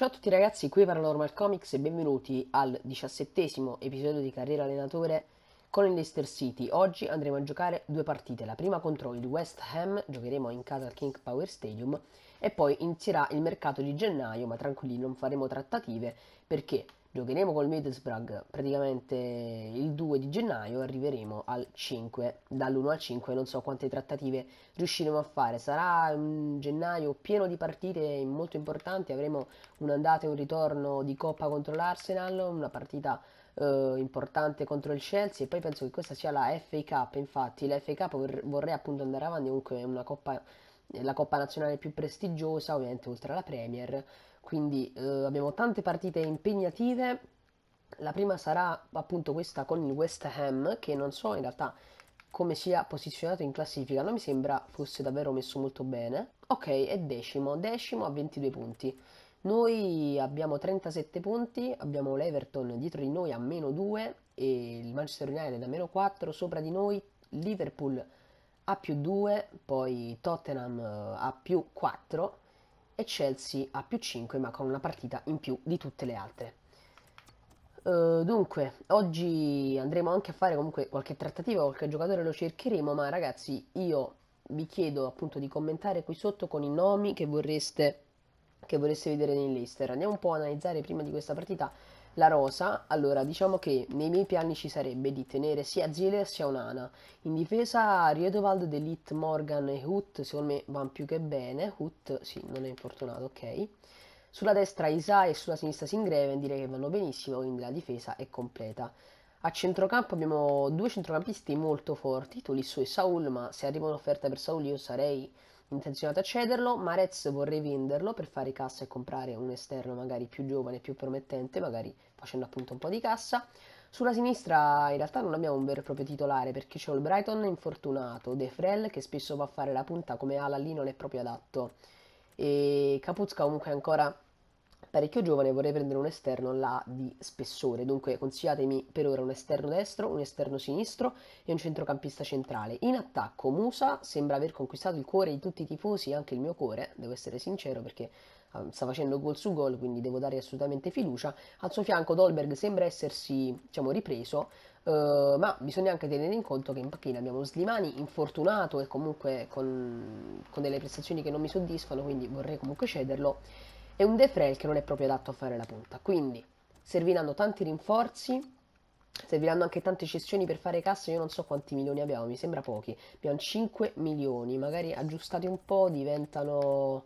Ciao a tutti ragazzi, qui Paranormal Comics e benvenuti al diciassettesimo episodio di Carriera Allenatore con il Leicester City. Oggi andremo a giocare due partite, la prima contro il West Ham, giocheremo in casa al King Power Stadium e poi inizierà il mercato di gennaio, ma tranquilli non faremo trattative perché giocheremo col Middlesbrough praticamente il 2 di gennaio arriveremo al 5 dall'1 al 5 non so quante trattative riusciremo a fare sarà un gennaio pieno di partite molto importanti avremo un'andata e un ritorno di coppa contro l'Arsenal una partita eh, importante contro il Chelsea e poi penso che questa sia la FA Cup infatti la FA Cup vorrei appunto andare avanti comunque è una coppa la coppa nazionale più prestigiosa ovviamente oltre alla Premier quindi eh, abbiamo tante partite impegnative. La prima sarà appunto questa con il West Ham, che non so in realtà come sia posizionato in classifica, non mi sembra fosse davvero messo molto bene. Ok, è decimo, decimo a 22 punti. Noi abbiamo 37 punti, abbiamo l'Everton dietro di noi a meno 2 e il Manchester United a meno 4, sopra di noi Liverpool a più 2, poi Tottenham eh, a più 4 e Chelsea a più 5 ma con una partita in più di tutte le altre. Uh, dunque, oggi andremo anche a fare comunque qualche trattativa, qualche giocatore lo cercheremo, ma ragazzi io vi chiedo appunto di commentare qui sotto con i nomi che vorreste, che vorreste vedere nell'Easter. Andiamo un po' a analizzare prima di questa partita la rosa, allora diciamo che nei miei piani ci sarebbe di tenere sia Ziller sia Onana. In difesa Riedovald, Delit, Morgan e Hut secondo me vanno più che bene. Hut sì, non è infortunato, ok. Sulla destra Isa e sulla sinistra Singreven direi che vanno benissimo, quindi la difesa è completa. A centrocampo abbiamo due centrocampisti molto forti, Tolisso e Saul, ma se arriva un'offerta per Saul io sarei intenzionato a cederlo, Marez vorrei venderlo per fare cassa e comprare un esterno magari più giovane, e più promettente, magari facendo appunto un po' di cassa. Sulla sinistra in realtà non abbiamo un vero e proprio titolare perché c'è il Brighton infortunato, De Frel che spesso va a fare la punta come ala lì non è proprio adatto e Capuzca comunque ancora parecchio giovane vorrei prendere un esterno là di spessore, dunque consigliatemi per ora un esterno destro, un esterno sinistro e un centrocampista centrale. In attacco Musa sembra aver conquistato il cuore di tutti i tifosi, anche il mio cuore, devo essere sincero perché ehm, sta facendo gol su gol, quindi devo dare assolutamente fiducia. Al suo fianco Dolberg sembra essersi diciamo, ripreso, Uh, ma bisogna anche tenere in conto che in panchina abbiamo Slimani infortunato e comunque con, con, delle prestazioni che non mi soddisfano, quindi vorrei comunque cederlo e un Defrail che non è proprio adatto a fare la punta. Quindi serviranno tanti rinforzi, serviranno anche tante cessioni per fare cassa, io non so quanti milioni abbiamo, mi sembra pochi. Abbiamo 5 milioni, magari aggiustati un po' diventano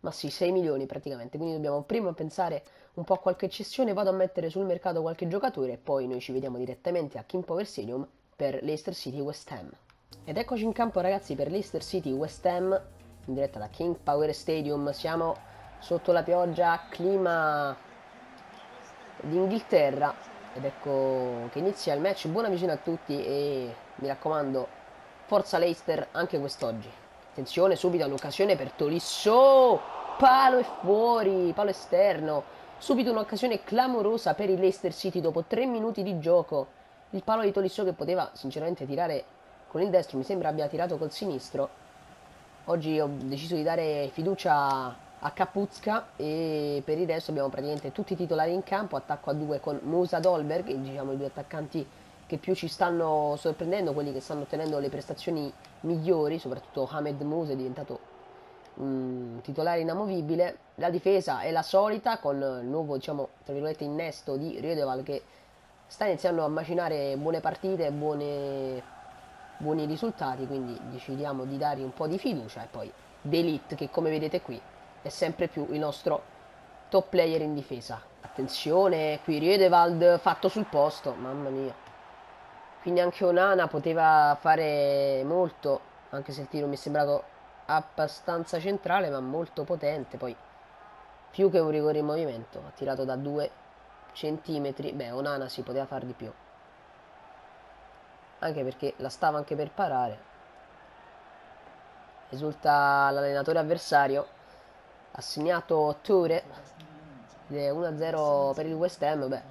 ma sì, 6 milioni praticamente, quindi dobbiamo prima pensare un po' a qualche cessione, vado a mettere sul mercato qualche giocatore e poi noi ci vediamo direttamente a King Power Stadium per Leicester City West Ham. Ed eccoci in campo ragazzi per Leicester City West Ham, in diretta da King Power Stadium, siamo sotto la pioggia clima d'Inghilterra ed ecco che inizia il match buona visione a tutti e mi raccomando forza Leicester anche quest'oggi attenzione subito un'occasione per Tolisso palo è fuori palo esterno subito un'occasione clamorosa per il Leicester City dopo 3 minuti di gioco il palo di Tolisso che poteva sinceramente tirare con il destro mi sembra abbia tirato col sinistro oggi ho deciso di dare fiducia a Capuzca e per il resto abbiamo praticamente tutti i titolari in campo, attacco a due con Musa Dolberg, diciamo i due attaccanti che più ci stanno sorprendendo, quelli che stanno ottenendo le prestazioni migliori, soprattutto Hamed Musa è diventato un titolare inamovibile. La difesa è la solita con il nuovo diciamo, innesto di Riodeval che sta iniziando a macinare buone partite, buone, buoni risultati, quindi decidiamo di dargli un po' di fiducia e poi Delit che come vedete qui è sempre più il nostro top player in difesa. Attenzione, qui Riedewald fatto sul posto, mamma mia. Quindi anche Onana poteva fare molto, anche se il tiro mi è sembrato abbastanza centrale, ma molto potente. Poi più che un rigore in movimento, ha tirato da 2 centimetri. Beh, Onana si poteva fare di più. Anche perché la stava anche per parare. Risulta l'allenatore avversario ha segnato Toure ed è 1-0 per il West Ham beh,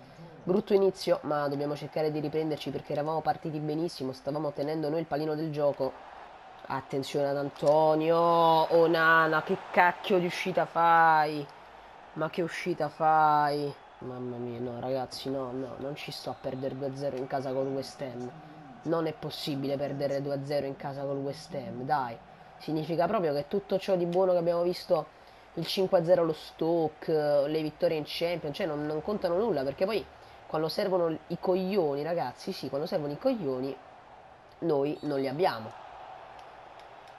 brutto inizio ma dobbiamo cercare di riprenderci perché eravamo partiti benissimo stavamo tenendo noi il palino del gioco attenzione ad Antonio Onana oh, che cacchio di uscita fai ma che uscita fai mamma mia no ragazzi no no non ci sto a perdere 2-0 in casa con West Ham non è possibile perdere 2-0 in casa con West Ham dai significa proprio che tutto ciò di buono che abbiamo visto il 5-0 lo Stoke, le vittorie in Champions, cioè non, non contano nulla perché poi quando servono i coglioni, ragazzi, sì, quando servono i coglioni noi non li abbiamo.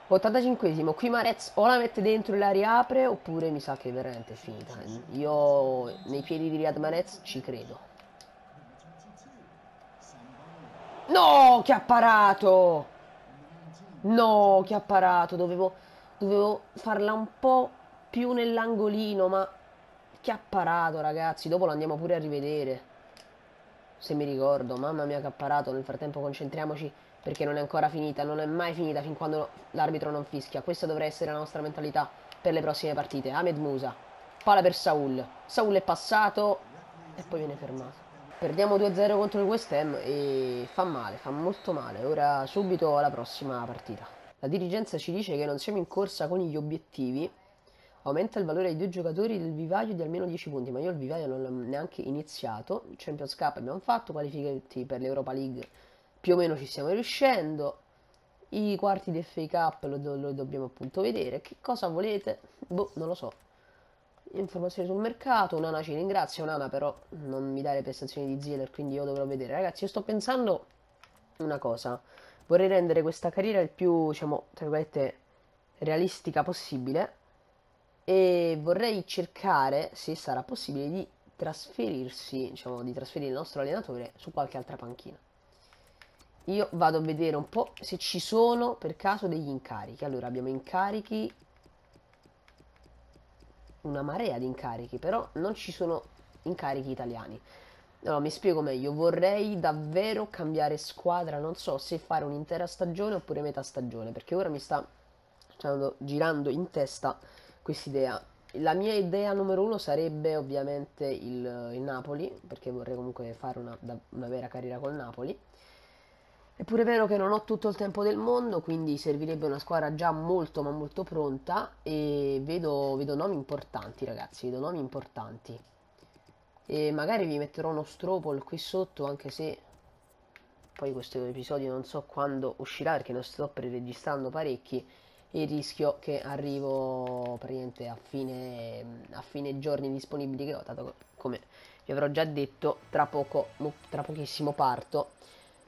85esimo, qui Marez o la mette dentro e la riapre oppure mi sa che veramente è finita. Io nei piedi di Riad Marez ci credo. No, che ha parato! No, che ha parato! Dovevo, dovevo farla un po' più nell'angolino, ma che apparato, ragazzi. Dopo lo andiamo pure a rivedere. Se mi ricordo, mamma mia che apparato. Nel frattempo concentriamoci perché non è ancora finita, non è mai finita fin quando l'arbitro non fischia. Questa dovrà essere la nostra mentalità per le prossime partite. Ahmed Musa, palla per Saul. Saul è passato e poi viene fermato. Perdiamo 2-0 contro il West Ham e fa male, fa molto male. Ora subito alla prossima partita. La dirigenza ci dice che non siamo in corsa con gli obiettivi aumenta il valore dei due giocatori del vivaio di almeno 10 punti, ma io il vivaio non l'ho neanche iniziato, Champions Cup abbiamo fatto, qualificati per l'Europa League più o meno ci stiamo riuscendo, i quarti di FA Cup lo, do- lo dobbiamo appunto vedere, che cosa volete? Boh, non lo so. Informazioni sul mercato, Nana ci ringrazio, Nana però non mi dà le prestazioni di Ziller, quindi io dovrò vedere. Ragazzi, io sto pensando una cosa, vorrei rendere questa carriera il più, diciamo, tra virgolette, realistica possibile e vorrei cercare se sarà possibile di trasferirsi, diciamo di trasferire il nostro allenatore su qualche altra panchina. Io vado a vedere un po' se ci sono per caso degli incarichi. Allora abbiamo incarichi, una marea di incarichi, però non ci sono incarichi italiani. Allora mi spiego meglio, vorrei davvero cambiare squadra, non so se fare un'intera stagione oppure metà stagione, perché ora mi sta diciamo, girando in testa quest'idea. La mia idea numero uno sarebbe ovviamente il, il Napoli, perché vorrei comunque fare una, una vera carriera col Napoli. Eppure È vero che non ho tutto il tempo del mondo, quindi servirebbe una squadra già molto ma molto pronta e vedo, vedo nomi importanti ragazzi, vedo nomi importanti. E magari vi metterò uno stropol qui sotto anche se poi questo episodio non so quando uscirà perché ne sto pre-registrando parecchi il rischio che arrivo praticamente a fine, a fine giorni disponibili che ho, dato come vi avrò già detto, tra, poco, tra pochissimo parto.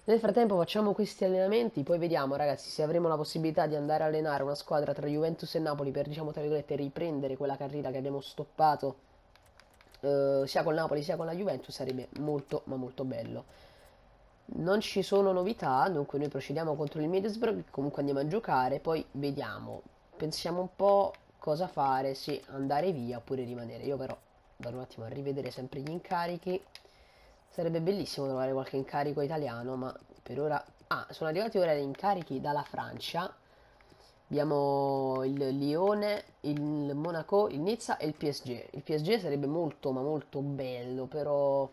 Nel frattempo facciamo questi allenamenti, poi vediamo ragazzi se avremo la possibilità di andare a allenare una squadra tra Juventus e Napoli per diciamo tra virgolette riprendere quella carriera che abbiamo stoppato eh, sia con Napoli sia con la Juventus sarebbe molto ma molto bello non ci sono novità, dunque noi procediamo contro il Middlesbrough, comunque andiamo a giocare, poi vediamo, pensiamo un po' cosa fare, se andare via oppure rimanere. Io però vado un attimo a rivedere sempre gli incarichi, sarebbe bellissimo trovare qualche incarico italiano, ma per ora... Ah, sono arrivati ora gli incarichi dalla Francia, abbiamo il Lione, il Monaco, il Nizza e il PSG. Il PSG sarebbe molto ma molto bello, però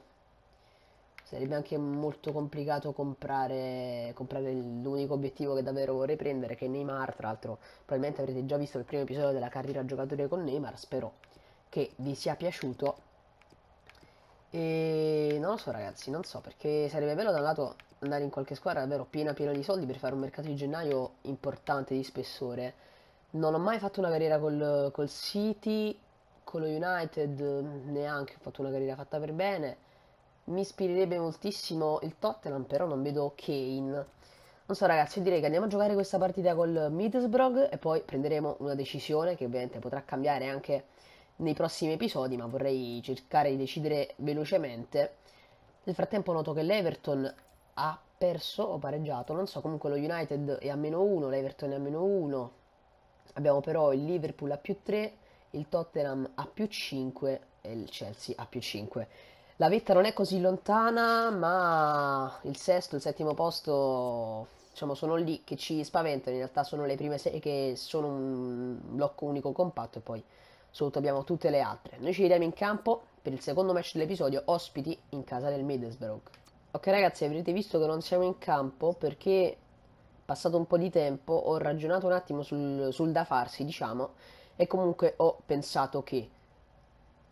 sarebbe anche molto complicato comprare, comprare l'unico obiettivo che davvero vorrei prendere, che è Neymar, tra l'altro probabilmente avrete già visto il primo episodio della carriera giocatore con Neymar, spero che vi sia piaciuto. E non lo so ragazzi, non so, perché sarebbe bello da un lato andare in qualche squadra davvero piena piena di soldi per fare un mercato di gennaio importante, di spessore. Non ho mai fatto una carriera col, col City, con lo United, neanche ho fatto una carriera fatta per bene mi ispirerebbe moltissimo il Tottenham, però non vedo Kane. Non so ragazzi, io direi che andiamo a giocare questa partita col Middlesbrough e poi prenderemo una decisione che ovviamente potrà cambiare anche nei prossimi episodi, ma vorrei cercare di decidere velocemente. Nel frattempo noto che l'Everton ha perso o pareggiato, non so, comunque lo United è a meno 1, l'Everton è a meno 1. Abbiamo però il Liverpool a più 3, il Tottenham a più 5 e il Chelsea a più 5. La vetta non è così lontana, ma il sesto, il settimo posto, diciamo, sono lì che ci spaventano. In realtà sono le prime serie che sono un blocco unico compatto e poi sotto abbiamo tutte le altre. Noi ci vediamo in campo per il secondo match dell'episodio, ospiti in casa del Middlesbrough. Ok ragazzi, avrete visto che non siamo in campo perché passato un po' di tempo ho ragionato un attimo sul, sul da farsi, diciamo, e comunque ho pensato che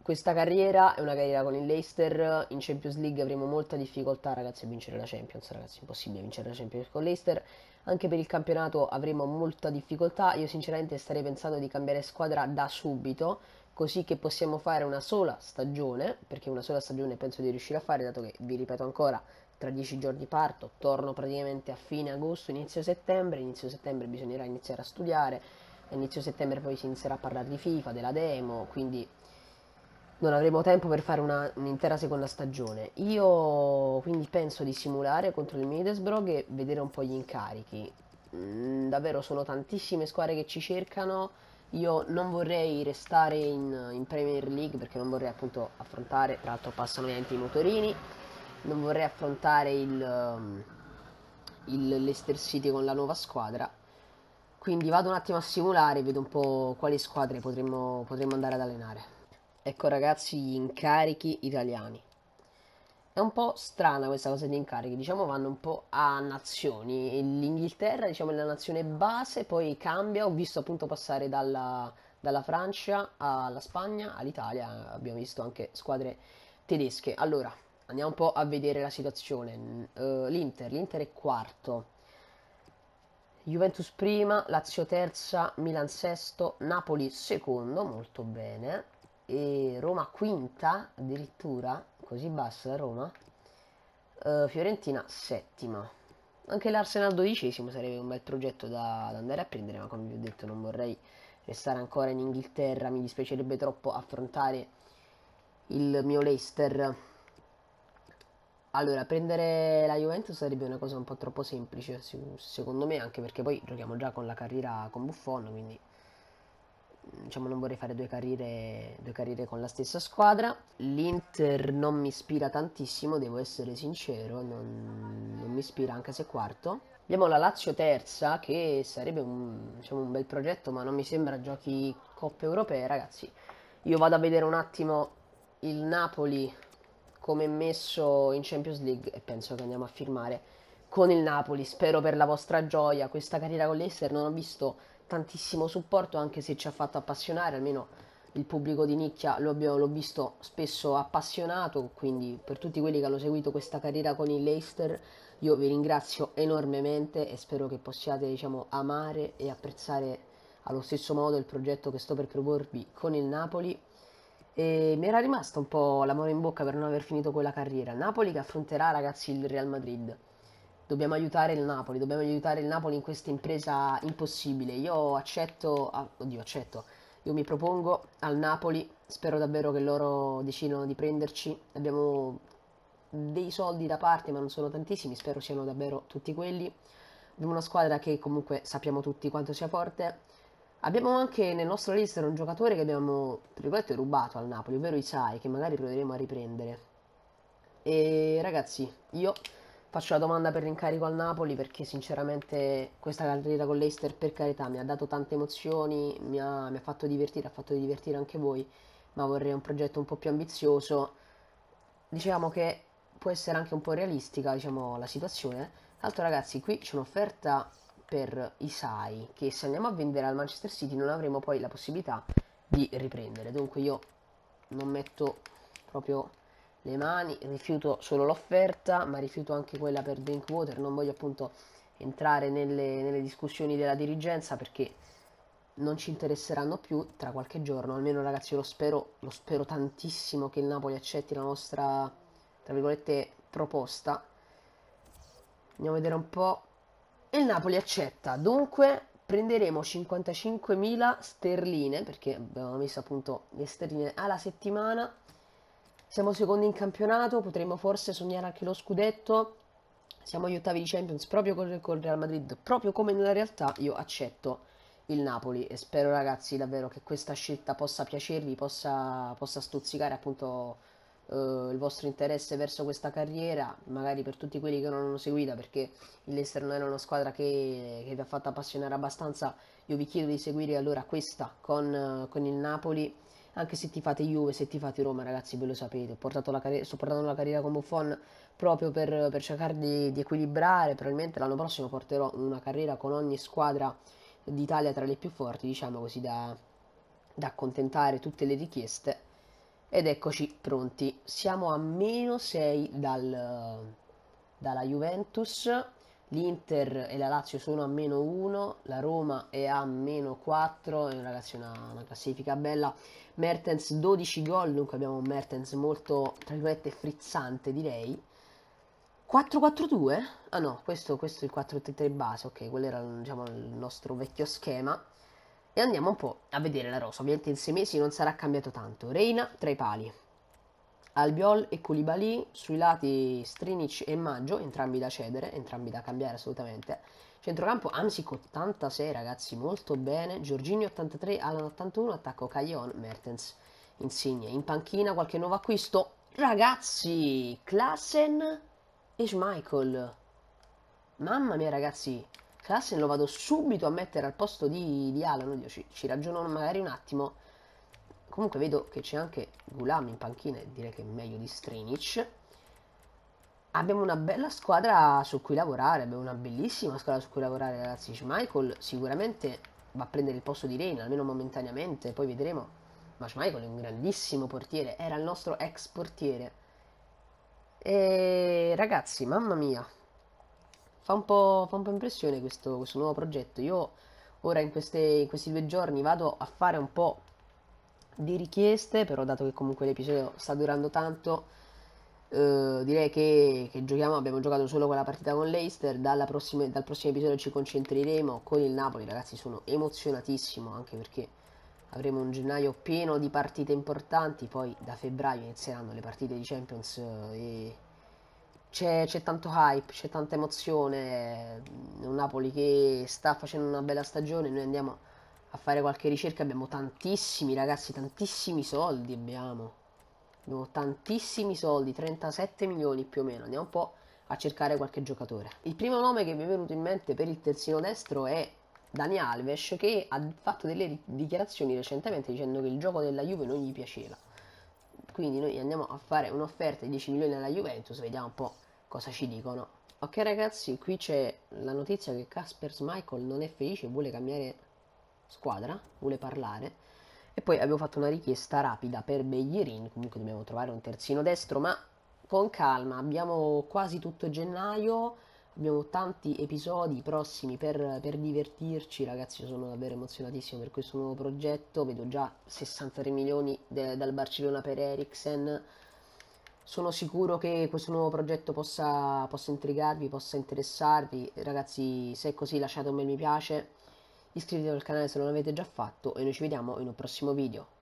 questa carriera è una carriera con il Leicester, in Champions League avremo molta difficoltà ragazzi a vincere la Champions, ragazzi è impossibile vincere la Champions con Leicester, anche per il campionato avremo molta difficoltà, io sinceramente starei pensando di cambiare squadra da subito, così che possiamo fare una sola stagione, perché una sola stagione penso di riuscire a fare, dato che vi ripeto ancora, tra dieci giorni parto, torno praticamente a fine agosto, inizio settembre, inizio settembre bisognerà iniziare a studiare, a inizio settembre poi si inizierà a parlare di FIFA, della demo, quindi non avremo tempo per fare una, un'intera seconda stagione. Io quindi penso di simulare contro il Middlesbrough e vedere un po' gli incarichi. Mm, davvero sono tantissime squadre che ci cercano. Io non vorrei restare in, in Premier League perché non vorrei appunto affrontare, tra l'altro passano niente i motorini, non vorrei affrontare il, um, il Leicester City con la nuova squadra. Quindi vado un attimo a simulare e vedo un po' quali squadre potremmo, potremmo andare ad allenare. Ecco ragazzi gli incarichi italiani. È un po' strana questa cosa degli incarichi, diciamo vanno un po' a nazioni. L'Inghilterra diciamo, è la nazione base, poi cambia, ho visto appunto passare dalla, dalla Francia alla Spagna all'Italia, abbiamo visto anche squadre tedesche. Allora, andiamo un po' a vedere la situazione. Uh, L'Inter, l'Inter è quarto. Juventus prima, Lazio terza, Milan sesto, Napoli secondo, molto bene e Roma quinta addirittura, così bassa la Roma, uh, Fiorentina settima. Anche l'Arsenal dodicesimo sarebbe un bel progetto da, da andare a prendere, ma come vi ho detto non vorrei restare ancora in Inghilterra, mi dispiacerebbe troppo affrontare il mio Leicester. Allora, prendere la Juventus sarebbe una cosa un po' troppo semplice, secondo me, anche perché poi giochiamo già con la carriera con Buffon, quindi diciamo, non vorrei fare due carriere, due carriere con la stessa squadra. L'Inter non mi ispira tantissimo, devo essere sincero, non, non mi ispira anche se quarto. Abbiamo la Lazio terza, che sarebbe un, diciamo, un bel progetto, ma non mi sembra giochi Coppe Europee, ragazzi. Io vado a vedere un attimo il Napoli come messo in Champions League e penso che andiamo a firmare con il Napoli. Spero per la vostra gioia questa carriera con l'Ester non ho visto tantissimo supporto anche se ci ha fatto appassionare, almeno il pubblico di nicchia lo abbiamo, l'ho visto spesso appassionato, quindi per tutti quelli che hanno seguito questa carriera con il Leicester io vi ringrazio enormemente e spero che possiate diciamo, amare e apprezzare allo stesso modo il progetto che sto per proporvi con il Napoli e mi era rimasto un po' l'amore in bocca per non aver finito quella carriera. Napoli che affronterà ragazzi il Real Madrid dobbiamo aiutare il Napoli, dobbiamo aiutare il Napoli in questa impresa impossibile. Io accetto, ah, oddio accetto, io mi propongo al Napoli, spero davvero che loro decidano di prenderci, abbiamo dei soldi da parte ma non sono tantissimi, spero siano davvero tutti quelli. Abbiamo una squadra che comunque sappiamo tutti quanto sia forte. Abbiamo anche nel nostro register un giocatore che abbiamo, tra virgolette, rubato al Napoli, ovvero Isai, che magari proveremo a riprendere. E ragazzi, io faccio la domanda per l'incarico al Napoli perché sinceramente questa carriera con l'Eister per carità mi ha dato tante emozioni, mi ha, mi ha, fatto divertire, ha fatto divertire anche voi, ma vorrei un progetto un po' più ambizioso. Diciamo che può essere anche un po' realistica diciamo, la situazione. Altro ragazzi, qui c'è un'offerta per Isai che se andiamo a vendere al Manchester City non avremo poi la possibilità di riprendere. Dunque io non metto proprio le mani, rifiuto solo l'offerta, ma rifiuto anche quella per Drinkwater, non voglio appunto entrare nelle, nelle discussioni della dirigenza perché non ci interesseranno più tra qualche giorno, almeno ragazzi lo spero, lo spero tantissimo che il Napoli accetti la nostra, tra virgolette, proposta. Andiamo a vedere un po'. Il Napoli accetta, dunque prenderemo 55.000 sterline, perché abbiamo messo appunto le sterline alla settimana, siamo secondi in campionato, potremmo forse sognare anche lo scudetto. Siamo agli ottavi di Champions proprio con il Real Madrid, proprio come nella realtà io accetto il Napoli e spero ragazzi davvero che questa scelta possa piacervi, possa, possa stuzzicare appunto eh, il vostro interesse verso questa carriera, magari per tutti quelli che non l'hanno seguita perché il Leicester non era una squadra che, che, vi ha fatto appassionare abbastanza, io vi chiedo di seguire allora questa con, con il Napoli anche se ti fate Juve, se ti fate Roma, ragazzi, ve lo sapete. Carri- sto portando la carriera con Buffon proprio per, per cercare di, di, equilibrare. Probabilmente l'anno prossimo porterò una carriera con ogni squadra d'Italia tra le più forti, diciamo così, da, da accontentare tutte le richieste. Ed eccoci pronti. Siamo a meno 6 dal, dalla Juventus L'Inter e la Lazio sono a meno 1, la Roma è a meno 4, è ragazzi una, una, classifica bella. Mertens 12 gol, dunque abbiamo un Mertens molto, tra virgolette, frizzante direi. 4-4-2? Ah no, questo, questo è il 4-3-3 base, ok, quello era diciamo, il nostro vecchio schema. E andiamo un po' a vedere la rosa, ovviamente in 6 mesi non sarà cambiato tanto. Reina tra i pali, Albiol e Koulibaly sui lati Strinic e Maggio, entrambi da cedere, entrambi da cambiare assolutamente. Centrocampo Amsic 86 ragazzi, molto bene. Giorgini 83, Alan 81, attacco Caglion, Mertens, Insigne. In panchina qualche nuovo acquisto. Ragazzi, Klassen e Schmeichel. Mamma mia ragazzi, Klassen lo vado subito a mettere al posto di, di Alan, Oddio, ci, ci ragiono magari un attimo Comunque vedo che c'è anche Gulam in panchina direi che è meglio di Strinic. Abbiamo una bella squadra su cui lavorare, abbiamo una bellissima squadra su cui lavorare ragazzi. Michael sicuramente va a prendere il posto di Rain, almeno momentaneamente, poi vedremo. Ma Michael è un grandissimo portiere, era il nostro ex portiere. E ragazzi, mamma mia, fa un po', fa un po impressione questo, questo, nuovo progetto. Io ora in, queste, in questi due giorni vado a fare un po' di richieste, però dato che comunque l'episodio sta durando tanto, eh, direi che, che, giochiamo, abbiamo giocato solo quella partita con l'Eister, dal prossimo episodio ci concentreremo con il Napoli, ragazzi sono emozionatissimo anche perché avremo un gennaio pieno di partite importanti, poi da febbraio inizieranno le partite di Champions eh, e c'è, tanto hype, c'è tanta emozione, un Napoli che sta facendo una bella stagione, noi andiamo a fare qualche ricerca abbiamo tantissimi ragazzi, tantissimi soldi abbiamo. Abbiamo tantissimi soldi, 37 milioni più o meno. Andiamo un po' a cercare qualche giocatore. Il primo nome che mi è venuto in mente per il terzino destro è Dani Alves che ha fatto delle dichiarazioni recentemente dicendo che il gioco della Juve non gli piaceva. Quindi noi andiamo a fare un'offerta di 10 milioni alla Juventus, vediamo un po' cosa ci dicono. Ok ragazzi, qui c'è la notizia che Casper Michael non è felice e vuole cambiare squadra vuole parlare. E poi abbiamo fatto una richiesta rapida per Beglierin, comunque dobbiamo trovare un terzino destro, ma con calma, abbiamo quasi tutto gennaio, abbiamo tanti episodi prossimi per, per divertirci, ragazzi, sono davvero emozionatissimo per questo nuovo progetto, vedo già 63 milioni de, dal Barcellona per Eriksen, sono sicuro che questo nuovo progetto possa, possa intrigarvi, possa interessarvi. Ragazzi, se è così lasciate un bel mi piace. Iscrivetevi al canale se non l'avete già fatto e noi ci vediamo in un prossimo video.